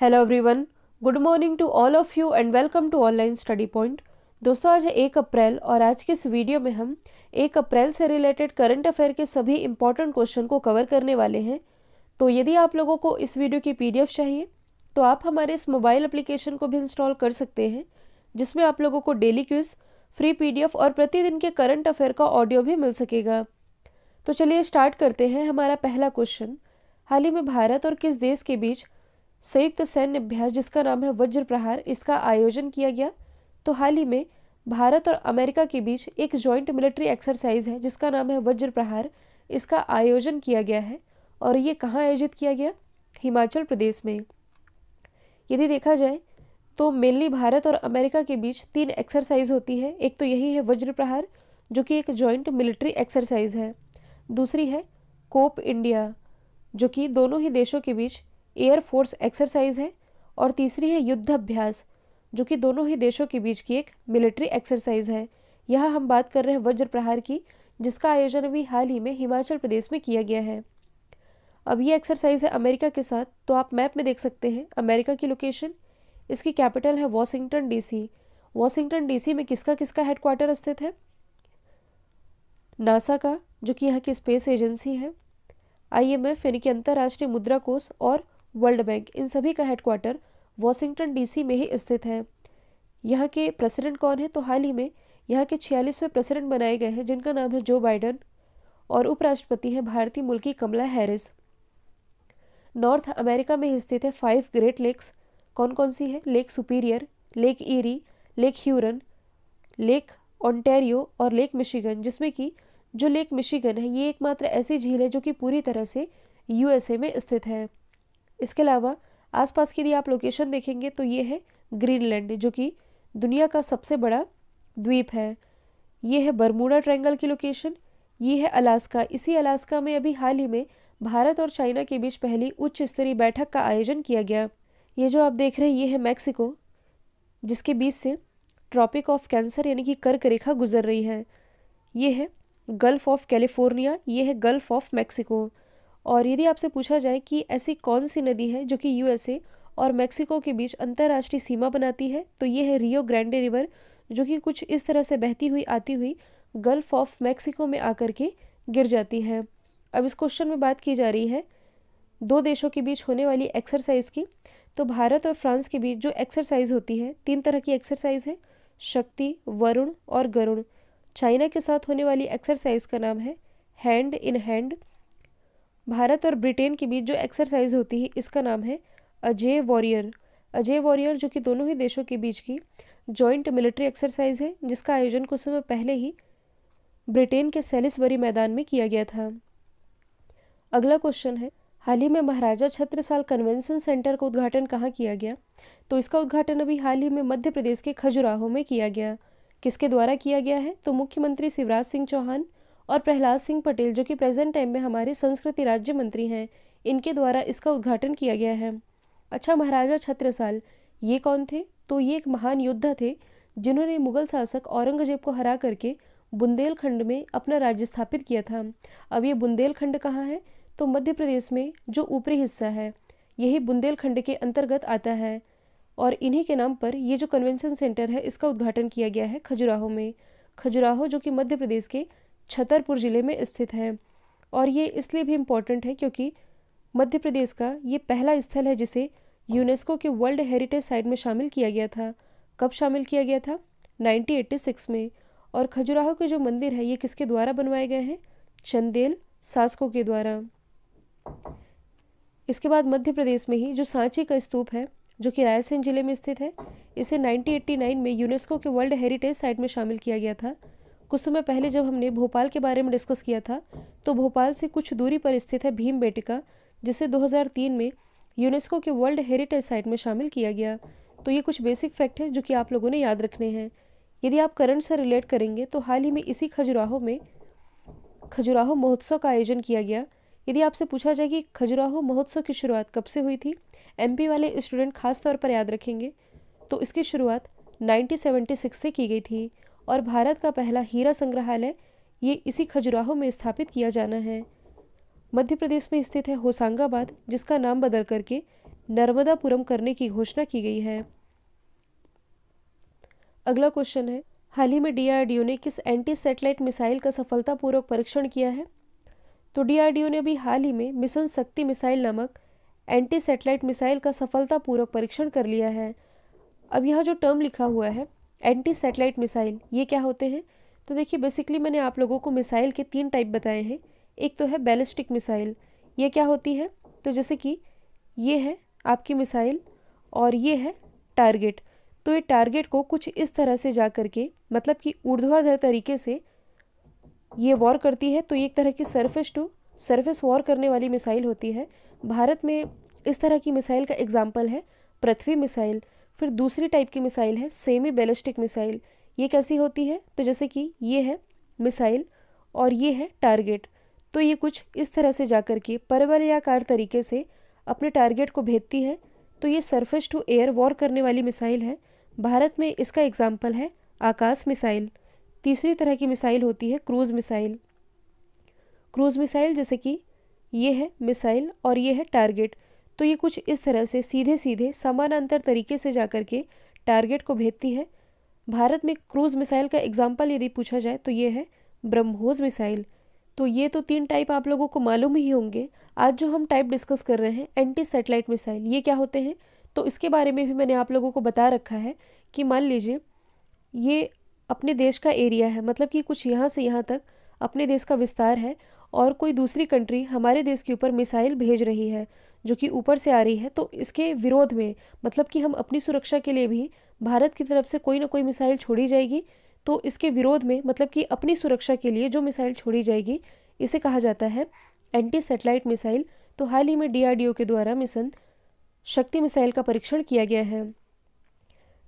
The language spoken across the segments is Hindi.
hello everyone good morning to all of you and welcome to online study point दोस्तों आज है एक अप्रैल और आज के इस वीडियो में हम एक अप्रैल से रिलेटेड करंट अफेयर के सभी इंपॉर्टेंट क्वेश्चन को कवर करने वाले हैं तो यदि आप लोगों को इस वीडियो की पीडीएफ चाहिए तो आप हमारे इस मोबाइल अप्लीकेशन को भी इंस्टॉल कर सकते हैं जिसमें आप लोगों को डेली क्विज फ्री पी और प्रतिदिन के करंट अफेयर का ऑडियो भी मिल सकेगा तो चलिए स्टार्ट करते हैं हमारा पहला क्वेश्चन हाल ही में भारत और किस देश के बीच संयुक्त सैन्य अभ्यास जिसका नाम है वज्र प्रहार इसका आयोजन किया गया तो हाल ही में भारत और अमेरिका के बीच एक जॉइंट मिलिट्री एक्सरसाइज है जिसका नाम है वज्र प्रहार इसका आयोजन किया गया है और ये कहाँ आयोजित किया गया हिमाचल प्रदेश में यदि देखा जाए तो मेनली भारत और अमेरिका के बीच तीन एक्सरसाइज होती है एक तो यही है वज्र प्रहार जो कि एक जॉइंट मिलिट्री एक्सरसाइज है दूसरी है कोप इंडिया जो कि दोनों ही देशों के बीच एयर फोर्स एक्सरसाइज है और तीसरी है युद्धाभ्यास जो कि दोनों ही देशों के बीच की एक मिलिट्री एक्सरसाइज है यह हम बात कर रहे हैं वज्र प्रहार की जिसका आयोजन अभी हाल ही में हिमाचल प्रदेश में किया गया है अब ये एक्सरसाइज है अमेरिका के साथ तो आप मैप में देख सकते हैं अमेरिका की लोकेशन इसकी कैपिटल है वॉशिंगटन डीसी वॉशिंगटन डीसी में किसका किसका हेडक्वार्टर स्थित है नासा का जो कि यहाँ की स्पेस एजेंसी है आईएमएफ यानी कि अंतर्राष्ट्रीय मुद्रा कोष और वर्ल्ड बैंक इन सभी का हेडक्वार्टर वॉशिंगटन डीसी में ही स्थित है यहाँ के प्रेसिडेंट कौन है तो हाल ही में यहाँ के छियालीसवें प्रेसिडेंट बनाए गए हैं जिनका नाम है जो बाइडन और उपराष्ट्रपति हैं भारतीय मूल की कमला हैरिस नॉर्थ अमेरिका में स्थित है फाइव ग्रेट लेक्स कौन कौन सी है Lake Superior Lake Erie Lake Huron Lake Ontario और लेक मिशिगन जिसमें कि जो लेक मिशिगन है ये एकमात्र ऐसी झील है जो कि पूरी तरह से यूएसए में स्थित है इसके अलावा आसपास की यदि आप लोकेशन देखेंगे तो ये है ग्रीनलैंड जो कि दुनिया का सबसे बड़ा द्वीप है ये है बरमूडा ट्रायंगल की लोकेशन ये है अलास्का इसी अलास्का में अभी हाल ही में भारत और चाइना के बीच पहली उच्च स्तरीय बैठक का आयोजन किया गया ये जो आप देख रहे हैं ये है मैक्सिको जिसके बीच से ट्रॉपिक ऑफ कैंसर यानी कि कर्क रेखा गुजर रही है ये है गल्फ ऑफ कैलिफोर्निया ये है गल्फ ऑफ मैक्सिको और यदि आपसे पूछा जाए कि ऐसी कौन सी नदी है जो कि यूएसए और मेक्सिको के बीच अंतर्राष्ट्रीय सीमा बनाती है तो ये है रियो ग्रैंडे रिवर जो कि कुछ इस तरह से बहती हुई आती हुई गल्फ ऑफ मैक्सिको में आकर के गिर जाती है अब इस क्वेश्चन में बात की जा रही है दो देशों के बीच होने वाली एक्सरसाइज की तो भारत और फ्रांस के बीच जो एक्सरसाइज होती है तीन तरह की एक्सरसाइज है शक्ति वरुण और गरुण चाइना के साथ होने वाली एक्सरसाइज का नाम है हैंड इन हैंड भारत और ब्रिटेन के बीच जो एक्सरसाइज होती है इसका नाम है अजय वॉरियर अजय वॉरियर जो कि दोनों ही देशों के बीच की जॉइंट मिलिट्री एक्सरसाइज है जिसका आयोजन कुछ समय पहले ही ब्रिटेन के सेलिसबरी मैदान में किया गया था अगला क्वेश्चन है हाल ही में महाराजा छत्रसाल कन्वेंशन सेंटर का उद्घाटन कहाँ किया गया तो इसका उद्घाटन अभी हाल ही में मध्य प्रदेश के खजुराहो में किया गया किसके द्वारा किया गया है तो मुख्यमंत्री शिवराज सिंह चौहान और प्रहलाद सिंह पटेल जो कि प्रेजेंट टाइम में हमारे संस्कृति राज्य मंत्री हैं इनके द्वारा इसका उद्घाटन किया गया है अच्छा महाराजा छत्रसाल ये कौन थे तो ये एक महान योद्धा थे जिन्होंने मुगल शासक औरंगजेब को हरा करके बुंदेलखंड में अपना राज्य स्थापित किया था अब ये बुंदेलखंड कहाँ है तो मध्य प्रदेश में जो ऊपरी हिस्सा है यही बुंदेलखंड के अंतर्गत आता है और इन्हीं के नाम पर ये जो कन्वेंशन सेंटर है इसका उद्घाटन किया गया है खजुराहो में खजुराहो जो कि मध्य प्रदेश के छतरपुर ज़िले में स्थित है और ये इसलिए भी इम्पोर्टेंट है क्योंकि मध्य प्रदेश का ये पहला स्थल है जिसे यूनेस्को के वर्ल्ड हेरिटेज साइट में शामिल किया गया था कब शामिल किया गया था 1986 में और खजुराहो के जो मंदिर है ये किसके द्वारा बनवाए गए हैं चंदेल सासको के द्वारा इसके बाद मध्य प्रदेश में ही जो सांची का स्तूप है जो कि रायसेन जिले में स्थित है इसे 1989 में यूनेस्को के वर्ल्ड हेरिटेज साइट में शामिल किया गया था कुछ समय पहले जब हमने भोपाल के बारे में डिस्कस किया था तो भोपाल से कुछ दूरी पर स्थित है भीम बेटिका जिसे 2003 में यूनेस्को के वर्ल्ड हेरिटेज साइट में शामिल किया गया तो ये कुछ बेसिक फैक्ट है जो कि आप लोगों ने याद रखने हैं यदि आप करंट से रिलेट करेंगे तो हाल ही में इसी खजुराहो में खजुराहो महोत्सव का आयोजन किया गया यदि आपसे पूछा जाए कि खजुराहो महोत्सव की शुरुआत कब से हुई थी एम वाले स्टूडेंट खास तौर पर याद रखेंगे तो इसकी शुरुआत 1976 से की गई थी और भारत का पहला हीरा संग्रहालय ये इसी खजुराहो में स्थापित किया जाना है मध्य प्रदेश में स्थित है होशंगाबाद जिसका नाम बदल करके नर्मदापुरम करने की घोषणा की गई है अगला क्वेश्चन है हाल ही में डीआरडीओ ने किस एंटी सैटेलाइट मिसाइल का सफलतापूर्वक परीक्षण किया है तो डीआरडीओ ने भी हाल ही में मिशन शक्ति मिसाइल नामक एंटी सैटेलाइट मिसाइल का सफलतापूर्वक परीक्षण कर लिया है अब यहाँ जो टर्म लिखा हुआ है एंटी सैटेलाइट मिसाइल ये क्या होते हैं तो देखिए बेसिकली मैंने आप लोगों को मिसाइल के तीन टाइप बताए हैं एक तो है बैलिस्टिक मिसाइल ये क्या होती है तो जैसे कि ये है आपकी मिसाइल और ये है टारगेट तो ये टारगेट को कुछ इस तरह से जा करके मतलब कि ऊर्ध्वाधर तरीके से ये वॉर करती है तो ये एक तरह की सरफेस टू सरफेस वॉर करने वाली मिसाइल होती है भारत में इस तरह की मिसाइल का एग्जाम्पल है पृथ्वी मिसाइल फिर दूसरी टाइप की मिसाइल है सेमी बैलिस्टिक मिसाइल ये कैसी होती है तो जैसे कि ये है मिसाइल और ये है टारगेट तो ये कुछ इस तरह से जाकर के परवलयाकार तरीके से अपने टारगेट को भेजती है तो ये सरफेस टू एयर वॉर करने वाली मिसाइल है भारत में इसका एग्जाम्पल है आकाश मिसाइल तीसरी तरह की मिसाइल होती है क्रूज़ मिसाइल क्रूज़ मिसाइल जैसे कि ये है मिसाइल और ये है टारगेट तो ये कुछ इस तरह से सीधे सीधे समानांतर तरीके से जाकर के टारगेट को भेजती है भारत में क्रूज मिसाइल का एग्जाम्पल यदि पूछा जाए तो ये है ब्रह्मोस मिसाइल तो ये तो तीन टाइप आप लोगों को मालूम ही होंगे आज जो हम टाइप डिस्कस कर रहे हैं एंटी सेटेलाइट मिसाइल ये क्या होते हैं तो इसके बारे में भी मैंने आप लोगों को बता रखा है कि मान लीजिए ये अपने देश का एरिया है मतलब कि कुछ यहाँ से यहाँ तक अपने देश का विस्तार है और कोई दूसरी कंट्री हमारे देश के ऊपर मिसाइल भेज रही है जो कि ऊपर से आ रही है तो इसके विरोध में मतलब कि हम अपनी सुरक्षा के लिए भी भारत की तरफ से कोई ना कोई मिसाइल छोड़ी जाएगी तो इसके विरोध में मतलब कि अपनी सुरक्षा के लिए जो मिसाइल छोड़ी जाएगी इसे कहा जाता है एंटी सेटेलाइट मिसाइल तो हाल ही में डी के द्वारा मिशन शक्ति मिसाइल का परीक्षण किया गया है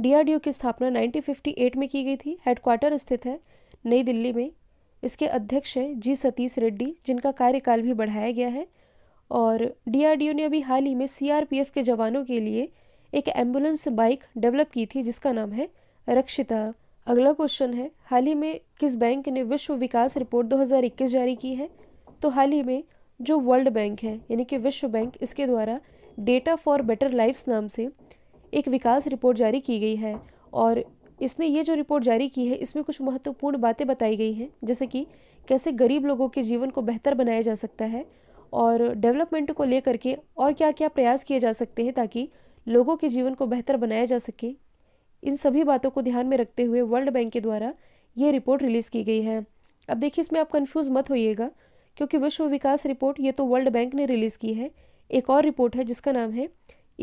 डी की स्थापना 1958 में की गई थी हेडक्वार्टर स्थित है नई दिल्ली में इसके अध्यक्ष हैं जी सतीश रेड्डी जिनका कार्यकाल भी बढ़ाया गया है और डीआरडीओ ने अभी हाल ही में सीआरपीएफ के जवानों के लिए एक एम्बुलेंस बाइक डेवलप की थी जिसका नाम है रक्षिता अगला क्वेश्चन है हाल ही में किस बैंक ने विश्व विकास रिपोर्ट 2021 जारी की है तो हाल ही में जो वर्ल्ड बैंक है यानी कि विश्व बैंक इसके द्वारा डेटा फॉर बेटर लाइफ्स नाम से एक विकास रिपोर्ट जारी की गई है और इसने ये जो रिपोर्ट जारी की है इसमें कुछ महत्वपूर्ण बातें बताई गई हैं जैसे कि कैसे गरीब लोगों के जीवन को बेहतर बनाया जा सकता है और डेवलपमेंट को लेकर के और क्या क्या प्रयास किए जा सकते हैं ताकि लोगों के जीवन को बेहतर बनाया जा सके इन सभी बातों को ध्यान में रखते हुए वर्ल्ड बैंक के द्वारा ये रिपोर्ट रिलीज़ की गई है अब देखिए इसमें आप कन्फ्यूज़ मत होइएगा क्योंकि विश्व विकास रिपोर्ट ये तो वर्ल्ड बैंक ने रिलीज़ की है एक और रिपोर्ट है जिसका नाम है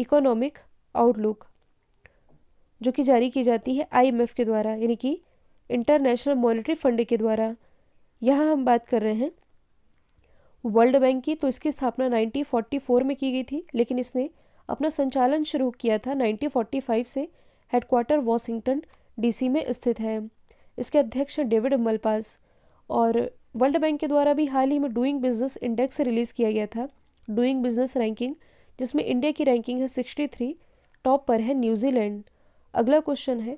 इकोनॉमिक आउटलुक जो कि जारी की जाती है आईएमएफ के द्वारा यानी कि इंटरनेशनल मॉनेटरी फंड के द्वारा यहाँ हम बात कर रहे हैं वर्ल्ड बैंक की तो इसकी स्थापना 1944 में की गई थी लेकिन इसने अपना संचालन शुरू किया था 1945 से हेडक्वार्टर वॉशिंगटन डीसी में स्थित है इसके अध्यक्ष हैं डेविड मलपास और वर्ल्ड बैंक के द्वारा भी हाल ही में डूइंग बिजनेस इंडेक्स रिलीज़ किया गया था डूइंग बिजनेस रैंकिंग जिसमें इंडिया की रैंकिंग है सिक्सटी थ्री टॉप पर है न्यूजीलैंड अगला क्वेश्चन है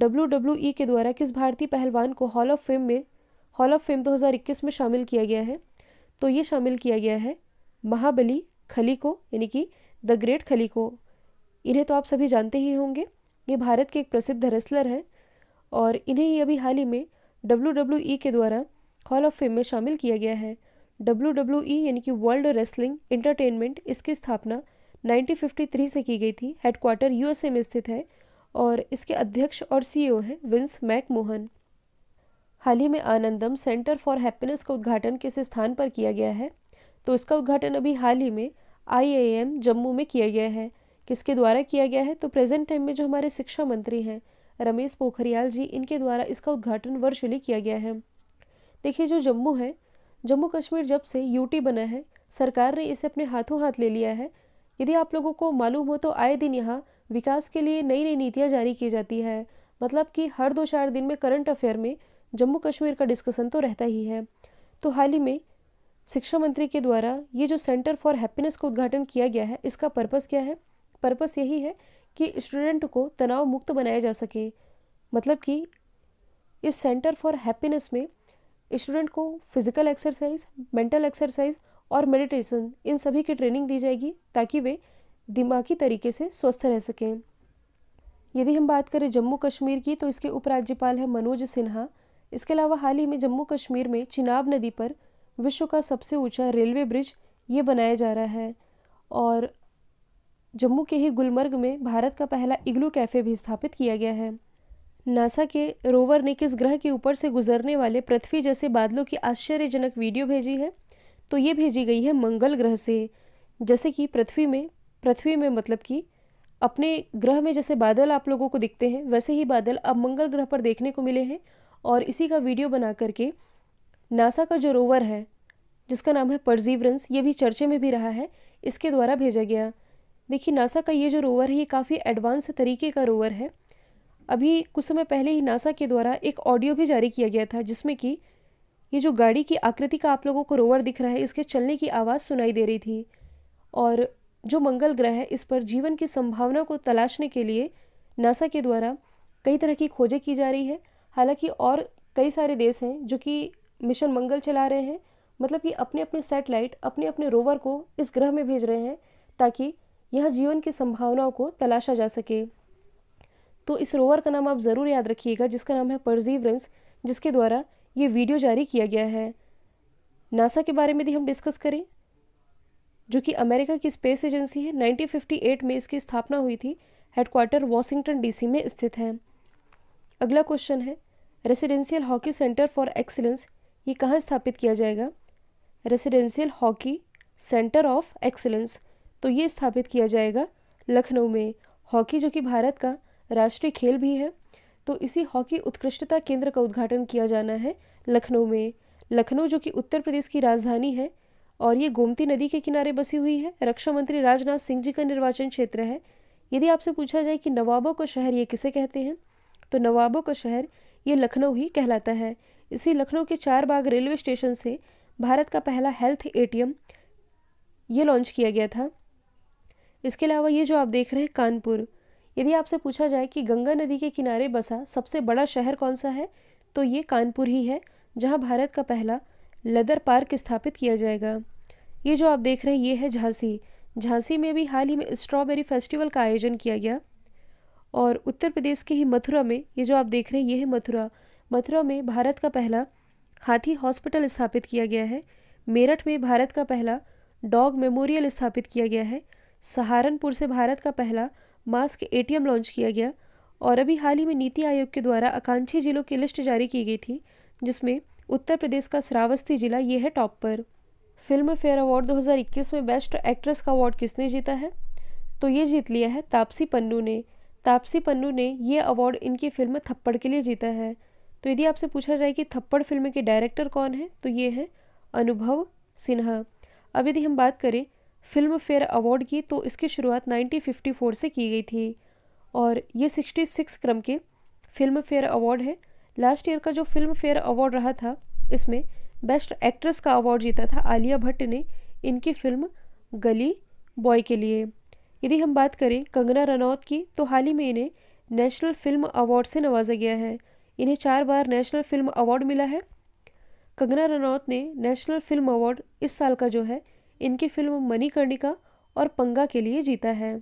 डब्ल्यू डब्ल्यू ई के द्वारा किस भारतीय पहलवान को हॉल ऑफ फेम में हॉल ऑफ फेम 2021 में शामिल किया गया है तो ये शामिल किया गया है महाबली खली को यानी कि द ग्रेट खली को इन्हें तो आप सभी जानते ही होंगे ये भारत के एक प्रसिद्ध रेसलर हैं और इन्हें ही अभी हाल ही में डब्ल्यू डब्ल्यू ई के द्वारा हॉल ऑफ फेम में शामिल किया गया है डब्ल्यू डब्ल्यू ई यानी कि वर्ल्ड रेसलिंग एंटरटेनमेंट इसकी स्थापना 1953 से की गई थी हेडक्वार्टर यूएसए में स्थित है और इसके अध्यक्ष और सीईओ e हैं विंस मैकमोहन हाल ही में आनंदम सेंटर फॉर हैप्पीनेस का उद्घाटन किस स्थान पर किया गया है तो इसका उद्घाटन अभी हाल ही में आईएएम जम्मू में किया गया है किसके द्वारा किया गया है तो प्रेजेंट टाइम में जो हमारे शिक्षा मंत्री हैं रमेश पोखरियाल जी इनके द्वारा इसका उद्घाटन वर्चुअली किया गया है देखिए जो जम्मू है जम्मू कश्मीर जब से यूटी बना है सरकार ने इसे अपने हाथों हाथ ले लिया है यदि आप लोगों को मालूम हो तो आए दिन यहाँ विकास के लिए नई नई नीतियाँ जारी की जाती है मतलब कि हर दो चार दिन में करंट अफेयर में जम्मू कश्मीर का डिस्कशन तो रहता ही है तो हाल ही में शिक्षा मंत्री के द्वारा ये जो सेंटर फॉर हैप्पीनेस का उद्घाटन किया गया है इसका पर्पस क्या है पर्पस यही है कि स्टूडेंट को तनाव मुक्त बनाया जा सके मतलब कि इस सेंटर फॉर हैप्पीनेस में स्टूडेंट को फिजिकल एक्सरसाइज मेंटल एक्सरसाइज और मेडिटेशन इन सभी की ट्रेनिंग दी जाएगी ताकि वे दिमागी तरीके से स्वस्थ रह सकें यदि हम बात करें जम्मू कश्मीर की तो इसके उपराज्यपाल हैं मनोज सिन्हा इसके अलावा हाल ही में जम्मू कश्मीर में चिनाब नदी पर विश्व का सबसे ऊंचा रेलवे ब्रिज ये बनाया जा रहा है और जम्मू के ही गुलमर्ग में भारत का पहला इग्लू कैफ़े भी स्थापित किया गया है नासा के रोवर ने किस ग्रह के ऊपर से गुजरने वाले पृथ्वी जैसे बादलों की आश्चर्यजनक वीडियो भेजी है तो ये भेजी गई है मंगल ग्रह से जैसे कि पृथ्वी में पृथ्वी में मतलब कि अपने ग्रह में जैसे बादल आप लोगों को दिखते हैं वैसे ही बादल अब मंगल ग्रह पर देखने को मिले हैं और इसी का वीडियो बना करके नासा का जो रोवर है जिसका नाम है परजीवरेंस ये भी चर्चे में भी रहा है इसके द्वारा भेजा गया देखिए नासा का ये जो रोवर है ये काफ़ी एडवांस तरीके का रोवर है अभी कुछ समय पहले ही नासा के द्वारा एक ऑडियो भी जारी किया गया था जिसमें कि ये जो गाड़ी की आकृति का आप लोगों को रोवर दिख रहा है इसके चलने की आवाज़ सुनाई दे रही थी और जो मंगल ग्रह है इस पर जीवन की संभावना को तलाशने के लिए नासा के द्वारा कई तरह की खोजें की जा रही है हालांकि और कई सारे देश हैं जो कि मिशन मंगल चला रहे हैं मतलब कि अपने अपने सैटेलाइट अपने अपने रोवर को इस ग्रह में भेज रहे हैं ताकि यह जीवन की संभावनाओं को तलाशा जा सके तो इस रोवर का नाम आप ज़रूर याद रखिएगा जिसका नाम है परजीवरेंस जिसके द्वारा ये वीडियो जारी किया गया है नासा के बारे में भी हम डिस्कस करें जो कि अमेरिका की स्पेस एजेंसी है 1958 में इसकी स्थापना हुई थी हेडक्वार्टर वॉशिंगटन डीसी में स्थित है अगला क्वेश्चन है residential hockey centre for excellence ये कहाँ स्थापित किया जाएगा residential hockey centre of excellence तो ये स्थापित किया जाएगा लखनऊ में हॉकी जो कि भारत का राष्ट्रीय खेल भी है तो इसी हॉकी उत्कृष्टता केंद्र का उद्घाटन किया जाना है लखनऊ में लखनऊ जो कि उत्तर प्रदेश की राजधानी है और ये गोमती नदी के किनारे बसी हुई है रक्षा मंत्री राजनाथ सिंह जी का निर्वाचन क्षेत्र है यदि आपसे पूछा जाए कि नवाबों का शहर ये किसे कहते हैं तो नवाबों का शहर ये लखनऊ ही कहलाता है इसी लखनऊ के चार बाग रेलवे स्टेशन से भारत का पहला हेल्थ ए ये लॉन्च किया गया था इसके अलावा ये जो आप देख रहे हैं कानपुर यदि आपसे पूछा जाए कि गंगा नदी के किनारे बसा सबसे बड़ा शहर कौन सा है तो ये कानपुर ही है जहाँ भारत का पहला लेदर पार्क स्थापित किया जाएगा ये जो आप देख रहे हैं ये है झांसी झांसी में भी हाल ही में स्ट्रॉबेरी फेस्टिवल का आयोजन किया गया और उत्तर प्रदेश के ही मथुरा में ये जो आप देख रहे हैं ये है मथुरा मथुरा में भारत का पहला हाथी हॉस्पिटल स्थापित किया गया है मेरठ में भारत का पहला डॉग मेमोरियल स्थापित किया गया है सहारनपुर से भारत का पहला मास्क एटीएम लॉन्च किया गया और अभी हाल ही में नीति आयोग के द्वारा आकांक्षी जिलों की लिस्ट जारी की गई थी जिसमें उत्तर प्रदेश का श्रावस्ती जिला ये है टॉप पर फिल्म फेयर अवार्ड 2021 में बेस्ट एक्ट्रेस का अवार्ड किसने जीता है तो ये जीत लिया है तापसी पन्नू ने तापसी पन्नू ने ये अवार्ड इनकी फिल्म थप्पड़ के लिए जीता है तो यदि आपसे पूछा जाए कि थप्पड़ फिल्म के डायरेक्टर कौन है तो ये हैं अनुभव सिन्हा अब यदि हम बात करें फिल्म फेयर अवार्ड की तो इसकी शुरुआत 1954 से की गई थी और ये 66 क्रम के फिल्म फेयर अवार्ड है लास्ट ईयर का जो फिल्म फेयर अवार्ड रहा था इसमें बेस्ट एक्ट्रेस का अवार्ड जीता था आलिया भट्ट ने इनकी फिल्म गली बॉय के लिए यदि हम बात करें कंगना रनौत की तो हाल ही में इन्हें नेशनल फिल्म अवार्ड से नवाजा गया है इन्हें चार बार नेशनल फिल्म अवार्ड मिला है कंगना रनौत ने नेशनल फिल्म अवार्ड इस साल का जो है इनकी फिल्म मणिकर्णिका और पंगा के लिए जीता है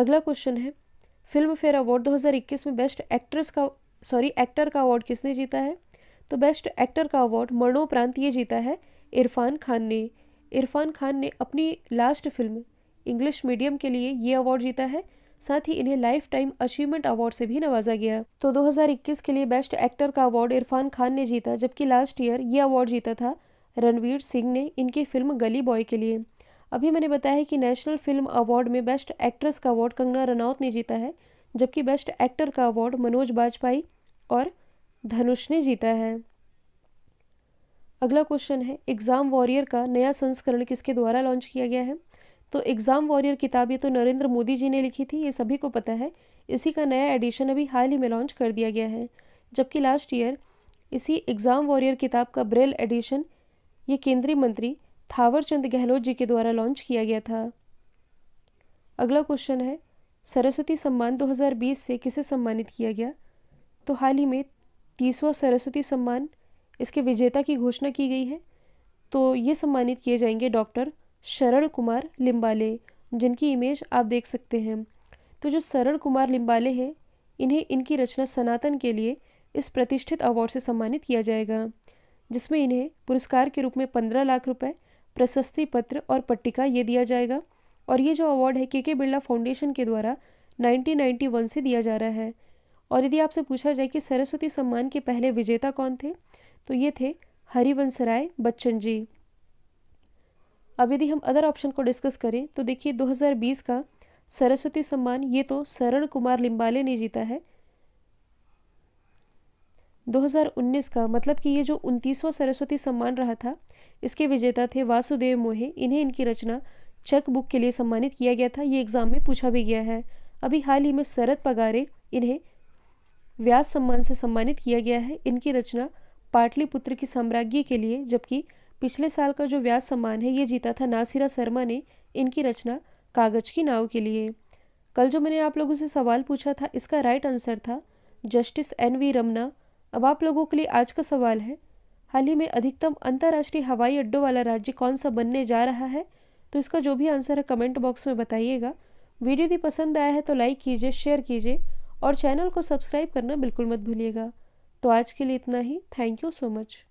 अगला क्वेश्चन है फिल्म फेयर अवार्ड 2021 में बेस्ट एक्ट्रेस का सॉरी एक्टर का अवार्ड किसने जीता है तो बेस्ट एक्टर का अवार्ड मरणोपरांत ये जीता है इरफान खान ने इरफान खान ने अपनी लास्ट फिल्म इंग्लिश मीडियम के लिए ये अवार्ड जीता है साथ ही इन्हें लाइफ टाइम अचीवमेंट अवार्ड से भी नवाजा गया तो 2021 के लिए बेस्ट एक्टर का अवार्ड इरफान खान ने जीता जबकि लास्ट ईयर ये अवार्ड जीता था रणवीर सिंह ने इनकी फिल्म गली बॉय के लिए अभी मैंने बताया कि नेशनल फिल्म अवार्ड में बेस्ट एक्ट्रेस का अवार्ड कंगना रनौत ने जीता है जबकि बेस्ट एक्टर का अवार्ड मनोज बाजपाई और धनुष ने जीता है अगला क्वेश्चन है एग्जाम वॉरियर का नया संस्करण किसके द्वारा लॉन्च किया गया है तो एग्ज़ाम वॉरियर किताब ये तो नरेंद्र मोदी जी ने लिखी थी ये सभी को पता है इसी का नया एडिशन अभी हाल ही में लॉन्च कर दिया गया है जबकि लास्ट ईयर इसी एग्ज़ाम वॉरियर किताब का ब्रेल एडिशन ये केंद्रीय मंत्री थावरचंद गहलोत जी के द्वारा लॉन्च किया गया था अगला क्वेश्चन है सरस्वती सम्मान 2020 से किसे सम्मानित किया गया तो हाल ही में तीसवा सरस्वती सम्मान इसके विजेता की घोषणा की गई है तो ये सम्मानित किए जाएंगे डॉक्टर शरण कुमार लिम्बाले जिनकी इमेज आप देख सकते हैं तो जो शरण कुमार लिम्बाले हैं इन्हें इनकी रचना सनातन के लिए इस प्रतिष्ठित अवार्ड से सम्मानित किया जाएगा जिसमें इन्हें पुरस्कार के रूप में पंद्रह लाख रुपए प्रशस्ति पत्र और पट्टिका ये दिया जाएगा और ये जो अवार्ड है के के बिरला फाउंडेशन के द्वारा 1991 से दिया जा रहा है और यदि आपसे पूछा जाए कि सरस्वती सम्मान के पहले विजेता कौन थे तो ये थे हरिवंश राय बच्चन जी अब यदि हम अदर ऑप्शन को डिस्कस करें तो देखिए 2020 का सरस्वती सम्मान ये तो शरण कुमार लिम्बाले ने जीता है 2019 का मतलब कि ये जो उनतीसवां सरस्वती सम्मान रहा था इसके विजेता थे वासुदेव मोहे इन्हें इनकी रचना चेक बुक के लिए सम्मानित किया गया था ये एग्जाम में पूछा भी गया है अभी हाल ही में शरद पगारे इन्हें व्यास सम्मान से सम्मानित किया गया है इनकी रचना पाटलिपुत्र की साम्राज्ञी के लिए जबकि पिछले साल का जो व्यास सम्मान है ये जीता था नासिरा शर्मा ने इनकी रचना कागज की नाव के लिए कल जो मैंने आप लोगों से सवाल पूछा था इसका राइट आंसर था जस्टिस एन वी रमना अब आप लोगों के लिए आज का सवाल है हाल ही में अधिकतम अंतर्राष्ट्रीय हवाई अड्डों वाला राज्य कौन सा बनने जा रहा है तो इसका जो भी आंसर है कमेंट बॉक्स में बताइएगा वीडियो यदि पसंद आया है तो लाइक कीजिए शेयर कीजिए और चैनल को सब्सक्राइब करना बिल्कुल मत भूलिएगा तो आज के लिए इतना ही थैंक यू सो मच